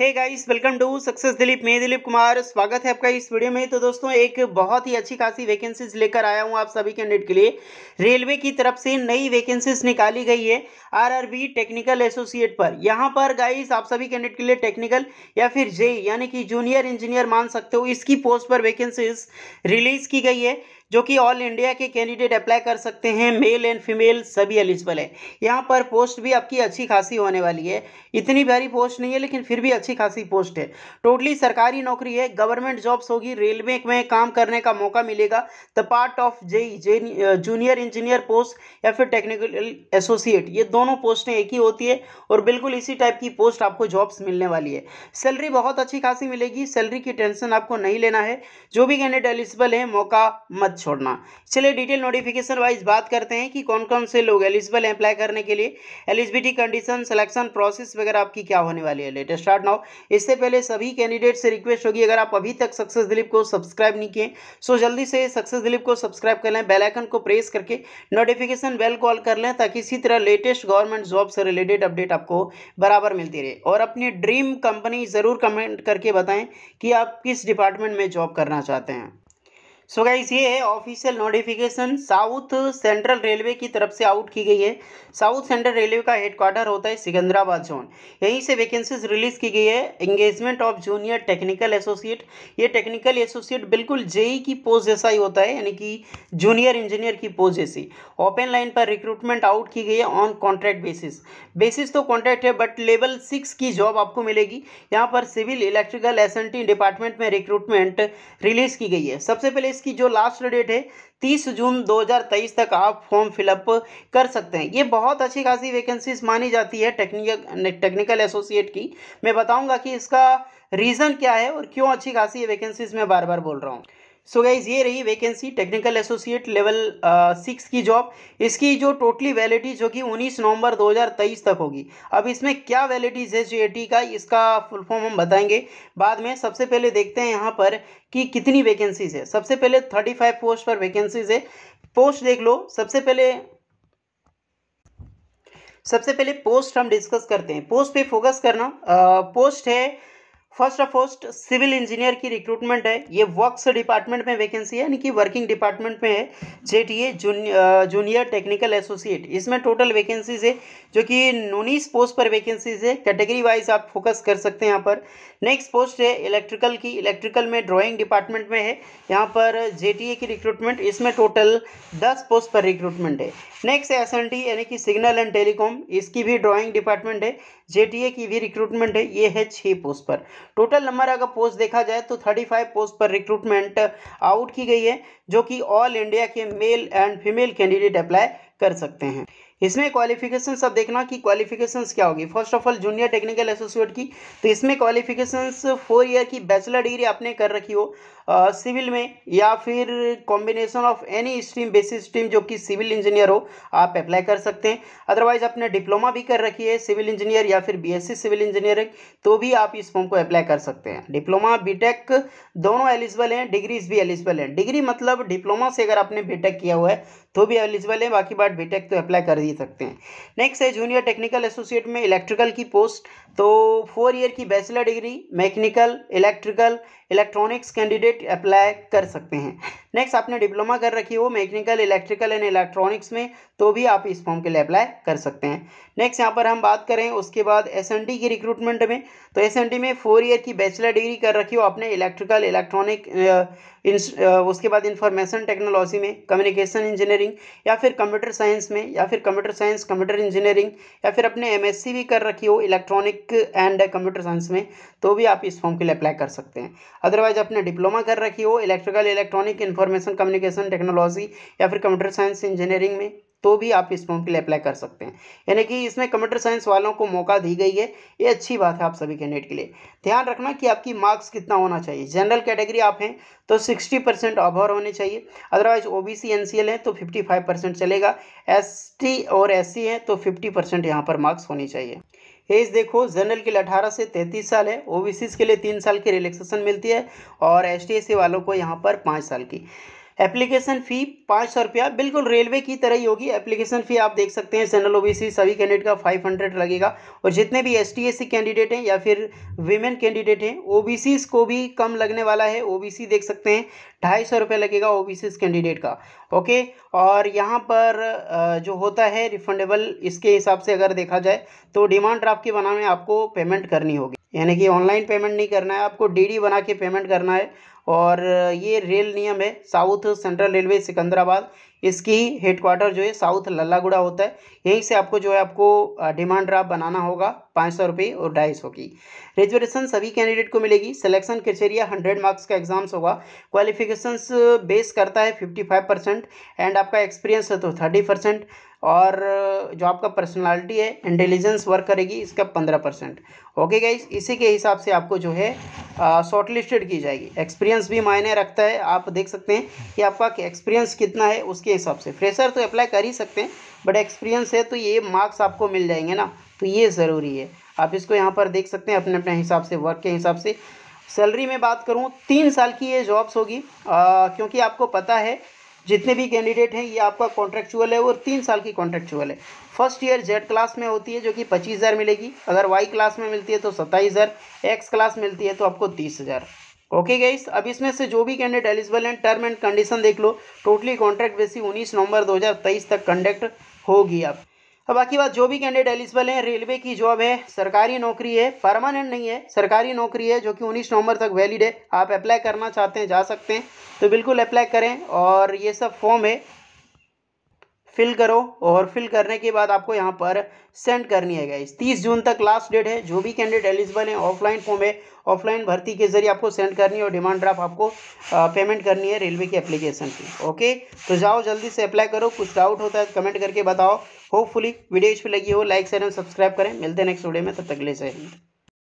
hey guys welcome to success Dilip मैं दिलीप कुमार स्वागत है आपका इस वीडियो में तो दोस्तों एक बहुत ही अच्छी खासी वैकेंसीज लेकर आया हूं आप सभी कैंडिडेट के लिए रेलवे की तरफ से नई वैकेंसीज निकाली गई है आरआरबी टेक्निकल एसोसिएट पर यहां पर गाइस आप सभी कैंडिडेट के लिए टेक्निकल या फिर जे यानी कि जूनियर इंजीनियर मान सकते हो इसकी पोस्ट पर वैकेंसीज रिलीज की गई है जो कि ऑल इंडिया के कैंडिडेट अप्लाई कर सकते हैं मेल एंड फीमेल सभी एलिजिबल है यहाँ पर पोस्ट भी आपकी अच्छी खासी होने वाली है इतनी भारी पोस्ट नहीं है लेकिन फिर भी अच्छी खासी पोस्ट है टोटली सरकारी नौकरी है गवर्नमेंट जॉब्स होगी रेलवे में काम करने का मौका मिलेगा the part of J junior engineer post या फिर टेक्निकल एसोसिएट ये दोनों पोस्टें एक ही होती है और बिल्कुल इसी टाइप की पोस्ट आपको जॉब्स मिलने वाली है सैलरी बहुत अच्छी खासी मिलेगी सैलरी की टेंशन आपको नहीं लेना है जो भी कैंडिडेट एलिजिबल है मौका मत छोड़ना चलिए डिटेल नोटिफिकेशन वाइज बात करते हैं कि कौन कौन से लोग एलिजिबल हैं अप्लाई करने के लिए एलिजिबिलिटी कंडीशन सिलेक्शन प्रोसेस वगैरह आपकी क्या होने वाली है लेटेस्ट स्टार्ट नाउ इससे पहले सभी कैंडिडेट से रिक्वेस्ट होगी अगर आप अभी तक सक्सेस दिलीप को सब्सक्राइब नहीं किए सो जल्दी से सक्सेस दिलीप को सब्सक्राइब कर लें बेलाइकन को प्रेस करके नोटिफिकेशन बेल कॉल कर लें ताकि इसी तरह लेटेस्ट गवर्नमेंट जॉब से रिलेटेड अपडेट आपको बराबर मिलती रहे और अपनी ड्रीम कंपनी ज़रूर कमेंट करके बताएं कि आप किस डिपार्टमेंट में जॉब करना चाहते हैं सो गाइस ये है official notification south central railway की तरफ से आउट की गई है साउथ सेंट्रल रेलवे का हेडक्वार्टर होता है सिकंदराबाद जोन यहीं से वैकेंसीज रिलीज की गई है engagement of junior technical associate ये टेक्निकल एसोसिएट बिल्कुल जेई की पोस्ट जैसा ही होता है यानी कि जूनियर इंजीनियर की पोस्ट जैसी ओपन लाइन पर रिक्रूटमेंट आउट की गई है ऑन कॉन्ट्रैक्ट बेसिस बेसिस तो कॉन्ट्रैक्ट है बट लेवल सिक्स की जॉब आपको मिलेगी यहाँ पर सिविल इलेक्ट्रिकल एस डिपार्टमेंट में रिक्रूटमेंट रिलीज की गई है सबसे पहले एस की जो लास्ट डेट है तीस जून 2023 तक आप फॉर्म फिलअप कर सकते हैं ये बहुत अच्छी खासी वैकेंसीज मानी जाती है टेक्निकल टेक्निकल एसोसिएट की मैं बताऊंगा कि इसका रीज़न क्या है और क्यों अच्छी खासी वैकेंसीज मैं बार बार बोल रहा हूँ सो गाइज ये रही vacancy technical associate level six की जॉब इसकी जो टोटली वैलिडिटी जो कि 19 नवंबर 2023 तक होगी अब इसमें क्या वैलिडिटीज है जे का इसका फुल फॉर्म हम बताएंगे बाद में सबसे पहले देखते हैं यहाँ पर कि कितनी वैकेंसीज है सबसे पहले 35 पोस्ट पर वैकेंसीज है पोस्ट देख लो सबसे पहले सबसे पहले पोस्ट हम डिस्कस करते हैं पोस्ट पे फोकस करना आ, uh, पोस्ट है फर्स्ट ऑफ ऑस्ट सिविल इंजीनियर की रिक्रूटमेंट है ये वर्क्स डिपार्टमेंट में वैकेंसी है यानी कि वर्किंग डिपार्टमेंट में है जेटीए जूनियर टेक्निकल एसोसिएट इसमें टोटल वैकेंसीज है जो कि उन्नीस पोस्ट पर वैकेंसीज है कैटेगरी वाइज आप फोकस कर सकते हैं यहाँ पर नेक्स्ट पोस्ट है इलेक्ट्रिकल की इलेक्ट्रिकल में ड्रॉइंग डिपार्टमेंट में है यहाँ पर जे की रिक्रूटमेंट इसमें टोटल दस पोस्ट पर रिक्रूटमेंट है नेक्स्ट है एस यानी कि सिग्नल एंड टेलीकॉम इसकी भी ड्राॅइंग डिपार्टमेंट है जेटीए की भी रिक्रूटमेंट है ये है छः पोस्ट पर टोटल नंबर अगर पोस्ट देखा जाए तो थर्टी फाइव पोस्ट पर रिक्रूटमेंट आउट की गई है जो कि ऑल इंडिया के male and female candidate apply कर सकते हैं इसमें क्वालिफिकेशन सब देखना कि क्वालिफिकेशन क्या होगी first of all junior technical associate की तो इसमें क्वालिफिकेशन फोर ईयर की बैचलर डिग्री आपने कर रखी हो सिविल में या फिर combination of any stream basis stream जो कि सिविल इंजीनियर हो आप अप्लाई कर सकते हैं अदरवाइज आपने डिप्लोमा भी कर रखी है सिविल इंजीनियर या फिर बीएससी सिविल इंजीनियरिंग तो भी आप इस फॉर्म को अप्लाई कर सकते हैं डिप्लोमा बीटेक दोनों एलिजिबल हैं डिग्रीज भी एलिजिबल हैं डिग्री मतलब डिप्लोमा से अगर आपने बी किया हुआ है तो भी एलिजिबल है बाकी बात बी तो अप्लाई कर ही सकते हैं नेक्स्ट है जूनियर टेक्निकल एसोसिएट में इलेक्ट्रिकल की पोस्ट तो फोर ईयर की bachelor degree mechanical electrical electronics candidate apply कर सकते हैं नेक्स्ट आपने डिप्लोमा कर रखी हो मैकेनिकल इलेक्ट्रिकल एंड इलेक्ट्रॉनिक्स में तो भी आप इस फॉर्म के लिए अप्लाई कर सकते हैं नेक्स्ट यहाँ पर हम बात करें उसके बाद एस की रिक्रूटमेंट में तो एस में फोर ईयर की बैचलर डिग्री कर रखी हो आपने इलेक्ट्रिकल इलेक्ट्रॉनिक uh, uh, उसके बाद इंफॉर्मेशन टेक्नोलॉजी में कम्युनिकेशन इंजीनियरिंग या फिर कंप्यूटर साइंस में या फिर कंप्यूटर साइंस कंप्यूटर इंजीनियरिंग या फिर अपने एम भी कर रखी हो इलेक्ट्रॉनिक एंड कंप्यूटर साइंस में तो भी आप इस फॉर्म के लिए अप्लाई कर सकते हैं अदरवाइज आपने डिप्लोमा कर रखी हो electrical electronic inform information communication technology या फिर कंप्यूटर साइंस इंजीनियरिंग में तो भी आप इस फॉर्म के लिए अप्लाई कर सकते हैं यानी कि इसमें कंप्यूटर साइंस वालों को मौका दी गई है ये अच्छी बात है आप सभी कैंडिडेट के लिए ध्यान रखना कि आपकी मार्क्स कितना होना चाहिए जनरल कैटेगरी आप हैं तो 60 परसेंट अभर होने चाहिए otherwise O B C N C L है तो 55 परसेंट चलेगा एस टी और एस सी तो फिफ्टी परसेंट यहाँ पर मार्क्स होनी चाहिए एज देखो जनरल के लिए अठारह से तैंतीस साल है ओबीसी के लिए तीन साल की रिलैक्सेशन मिलती है और एस टी वालों को यहाँ पर पाँच साल की एप्लीकेशन फ़ी पाँच सौ रुपया बिल्कुल रेलवे की तरह ही होगी एप्लीकेशन फ़ी आप देख सकते हैं जनरल ओबीसी सभी कैंडिडेट का फाइव हंड्रेड लगेगा और जितने भी एस टी कैंडिडेट हैं या फिर वीमेन कैंडिडेट हैं ओ को भी कम लगने वाला है ओ देख सकते हैं ढाई सौ रुपये लगेगा ओ कैंडिडेट का ओके और यहाँ पर जो होता है रिफंडेबल इसके हिसाब से अगर देखा जाए तो डिमांड ड्राफ्ट के बनाने आपको पेमेंट करनी होगी यानी कि ऑनलाइन पेमेंट नहीं करना है आपको डीडी बना के पेमेंट करना है और ये रेल नियम है साउथ सेंट्रल रेलवे सिकंदराबाद इसकी हेडक्वार्टर जो है साउथ लल्लागुड़ा होता है यहीं से आपको जो है आपको डिमांड ड्राफ्ट बनाना होगा पाँच सौ रुपये और ढाई सौ की रिजर्वेशन सभी कैंडिडेट को मिलेगी सिलेक्शन क्रिटेरिया हंड्रेड मार्क्स का एग्जाम्स होगा क्वालिफिकेशंस बेस करता है फिफ्टी फाइव परसेंट एंड आपका एक्सपीरियंस है तो थर्टी परसेंट और जो आपका पर्सनालिटी है इंटेलिजेंस वर्क करेगी इसका पंद्रह परसेंट ओके गाइज इसी के हिसाब से आपको जो है शॉर्ट लिस्टेड की जाएगी एक्सपीरियंस भी मायने रखता है आप देख सकते हैं कि आपका एक्सपीरियंस कितना है उसके हिसाब से फ्रेशर तो अप्लाई कर ही सकते हैं बट एक्सपीरियंस है तो ये मार्क्स आपको मिल जाएंगे ना तो ये ज़रूरी है आप इसको यहाँ पर देख सकते हैं अपने अपने हिसाब से वर्क के हिसाब से सैलरी में बात करूँ तीन साल की ये जॉब्स होगी क्योंकि आपको पता है जितने भी कैंडिडेट हैं ये आपका कॉन्ट्रेक्चुअल है और तीन साल की कॉन्ट्रेक्चुअल है फर्स्ट ईयर जेड क्लास में होती है जो कि पच्चीस हज़ार मिलेगी अगर वाई क्लास में मिलती है तो सत्ताईस हज़ार एक्स क्लास मिलती है तो आपको तीस हज़ार ओके गाइस अब इसमें से जो भी कैंडिडेट एलिजिबल हैं टर्म एंड कंडीशन देख लो टोटली कॉन्ट्रैक्ट बेसी उन्नीस नवंबर दो तक कंडक्ट होगी आप अब बाकी बात जो भी कैंडिडेट एलिजिबल हैं रेलवे की जॉब है सरकारी नौकरी है परमानेंट नहीं है सरकारी नौकरी है जो कि उन्नीस नवंबर तक वैलिड है आप अप्लाई करना चाहते हैं जा सकते हैं तो बिल्कुल अप्लाई करें और ये सब फॉर्म है फिल करो और फिल करने के बाद आपको यहाँ पर सेंड करनी है गाइज तीस जून तक लास्ट डेट है जो भी कैंडिडेट एलिजिबल है ऑफलाइन फॉर्म है ऑफलाइन भर्ती के जरिए आपको सेंड करनी है और डिमांड ड्राफ्ट आपको पेमेंट करनी है रेलवे की एप्लीकेशन की ओके तो जाओ जल्दी से अप्लाई करो कुछ डाउट होता है कमेंट तो करके बताओ होपफुली वीडियो इस पर लगी हो लाइक शेयर एंड सब्सक्राइब करें मिलते हैं नेक्स्ट वीडियो में तब तक ले सही